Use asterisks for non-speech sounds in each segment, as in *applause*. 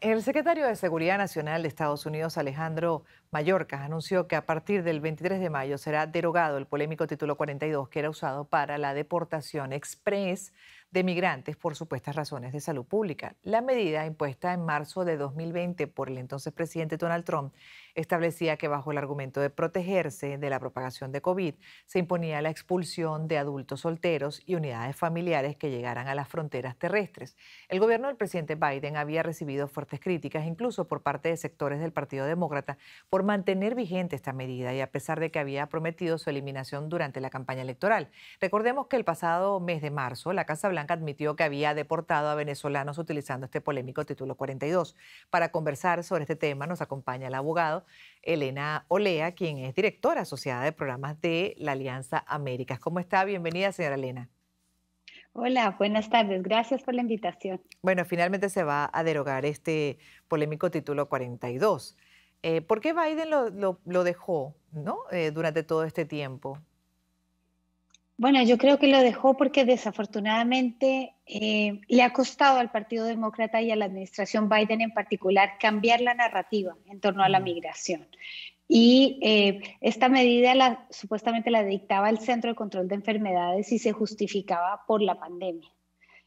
El secretario de Seguridad Nacional de Estados Unidos, Alejandro Mayorkas, anunció que a partir del 23 de mayo será derogado el polémico título 42 que era usado para la deportación express de migrantes por supuestas razones de salud pública. La medida impuesta en marzo de 2020 por el entonces presidente Donald Trump establecía que bajo el argumento de protegerse de la propagación de COVID se imponía la expulsión de adultos solteros y unidades familiares que llegaran a las fronteras terrestres. El gobierno del presidente Biden había recibido fuertes críticas incluso por parte de sectores del Partido Demócrata por mantener vigente esta medida y a pesar de que había prometido su eliminación durante la campaña electoral. Recordemos que el pasado mes de marzo la Casa Blanca admitió que había deportado a venezolanos utilizando este polémico título 42. Para conversar sobre este tema nos acompaña el abogado Elena Olea, quien es directora asociada de programas de la Alianza Américas. ¿Cómo está? Bienvenida, señora Elena. Hola, buenas tardes. Gracias por la invitación. Bueno, finalmente se va a derogar este polémico título 42. Eh, ¿Por qué Biden lo, dejó ¿no? Eh, durante todo este tiempo? Bueno, yo creo que lo dejó porque desafortunadamente eh, le ha costado al Partido Demócrata y a la administración Biden en particular cambiar la narrativa en torno a la migración. Y eh, esta medida la, supuestamente la dictaba el Centro de Control de Enfermedades y se justificaba por la pandemia.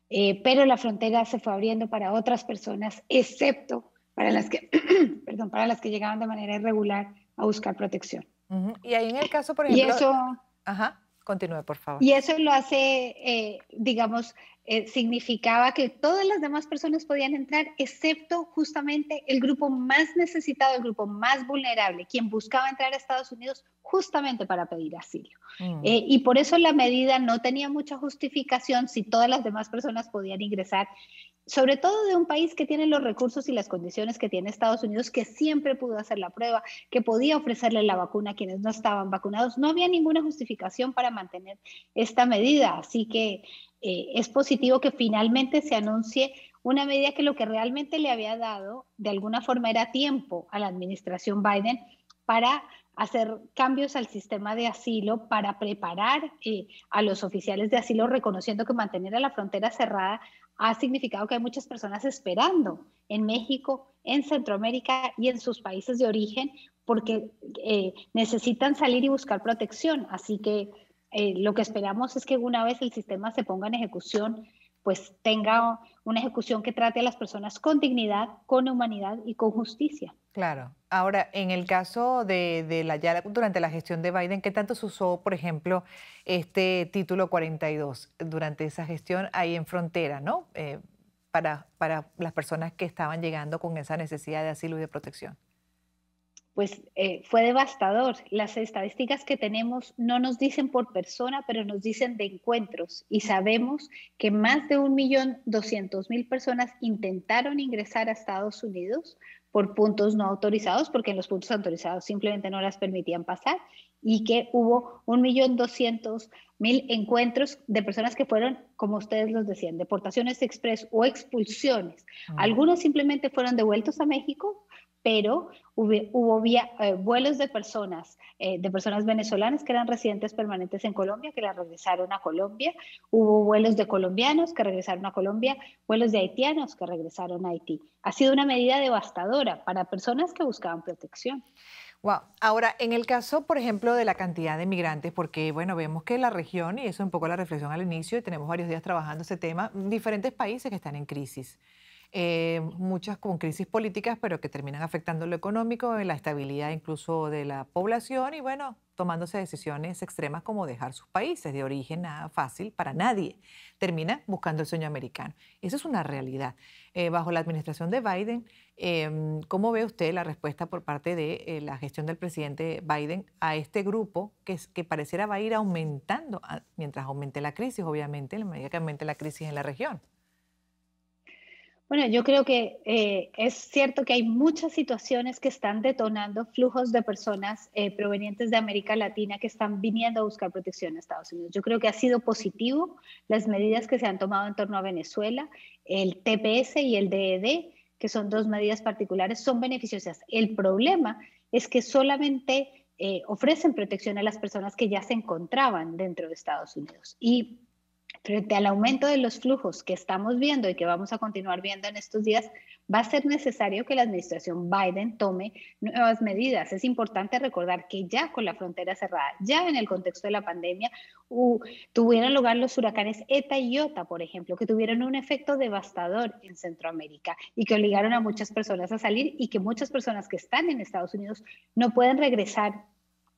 Eh, pero la frontera se fue abriendo para otras personas, excepto para las que, *clears throat* perdón, para las que llegaban de manera irregular a buscar protección. Y ahí en el caso, por ejemplo... Y eso... Ajá. Continúe, por favor. Y eso lo hace, eh, digamos, eh, significaba que todas las demás personas podían entrar, excepto justamente el grupo más necesitado, el grupo más vulnerable, quien buscaba entrar a Estados Unidos justamente para pedir asilo. Mm. Eh, y por eso la medida no tenía mucha justificación si todas las demás personas podían ingresar sobre todo de un país que tiene los recursos y las condiciones que tiene Estados Unidos, que siempre pudo hacer la prueba, que podía ofrecerle la vacuna a quienes no estaban vacunados. No había ninguna justificación para mantener esta medida, así que eh, es positivo que finalmente se anuncie una medida que lo que realmente le había dado, de alguna forma, era tiempo a la administración Biden para hacer cambios al sistema de asilo para preparar eh, a los oficiales de asilo, reconociendo que mantener a la frontera cerrada ha significado que hay muchas personas esperando en México, en Centroamérica y en sus países de origen porque eh, necesitan salir y buscar protección. Así que eh, lo que esperamos es que una vez el sistema se ponga en ejecución, pues tenga una ejecución que trate a las personas con dignidad, con humanidad y con justicia. Claro, Ahora, en el caso de, la Yala durante la gestión de Biden, ¿qué tanto se usó, por ejemplo, este título 42 durante esa gestión ahí en frontera, ¿no? Eh, para, las personas que estaban llegando con esa necesidad de asilo y de protección pues eh, fue devastador. Las estadísticas que tenemos no nos dicen por persona, pero nos dicen de encuentros y sabemos que más de 1.200.000 personas intentaron ingresar a Estados Unidos por puntos no autorizados, porque en los puntos autorizados simplemente no las permitían pasar, y que hubo 1.200.000 encuentros de personas que fueron, como ustedes los decían, deportaciones express o expulsiones. Algunos simplemente fueron devueltos a México pero hubo, eh, vuelos de personas, eh, de personas venezolanas que eran residentes permanentes en Colombia, que las regresaron a Colombia, hubo vuelos de colombianos que regresaron a Colombia, vuelos de haitianos que regresaron a Haití. Ha sido una medida devastadora para personas que buscaban protección. Wow. Ahora, en el caso, por ejemplo, de la cantidad de migrantes, porque bueno, vemos que la región, y eso es un poco la reflexión al inicio, y tenemos varios días trabajando ese tema, diferentes países que están en crisis. Eh, muchas con crisis políticas, pero que terminan afectando lo económico, la estabilidad incluso de la población y bueno, tomándose decisiones extremas como dejar sus países de origen, nada fácil para nadie. termina buscando el sueño americano. eso es una realidad. Eh, bajo la administración de Biden, em, ¿cómo ve usted la respuesta por parte de eh, la gestión del presidente Biden a este grupo que, pareciera va a ir aumentando mientras aumente la crisis, obviamente, en medida que aumente la crisis en la región? Bueno, yo creo que eh, es cierto que hay muchas situaciones que están detonando flujos de personas eh, provenientes de América Latina que están viniendo a buscar protección a Estados Unidos. Yo creo que ha sido positivo las medidas que se han tomado en torno a Venezuela, el TPS y el DED, e que son dos medidas particulares, son beneficiosas. El problema es que solamente eh, ofrecen protección a las personas que ya se encontraban dentro de Estados Unidos. Y Frente al aumento de los flujos que estamos viendo y que vamos a continuar viendo en estos días, va a ser necesario que la administración Biden tome nuevas medidas. Es importante recordar que ya con la frontera cerrada, ya en el contexto de la pandemia, tuvieron lugar los huracanes ETA y IOTA, por ejemplo, que tuvieron un efecto devastador en Centroamérica y que obligaron a muchas personas a salir y que muchas personas que están en Estados Unidos no pueden regresar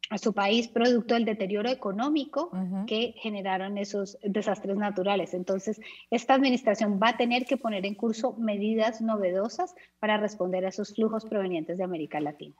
a su país producto del deterioro económico que generaron esos desastres naturales. Entonces, esta administración va a tener que poner en curso medidas novedosas para responder a esos flujos provenientes de América Latina.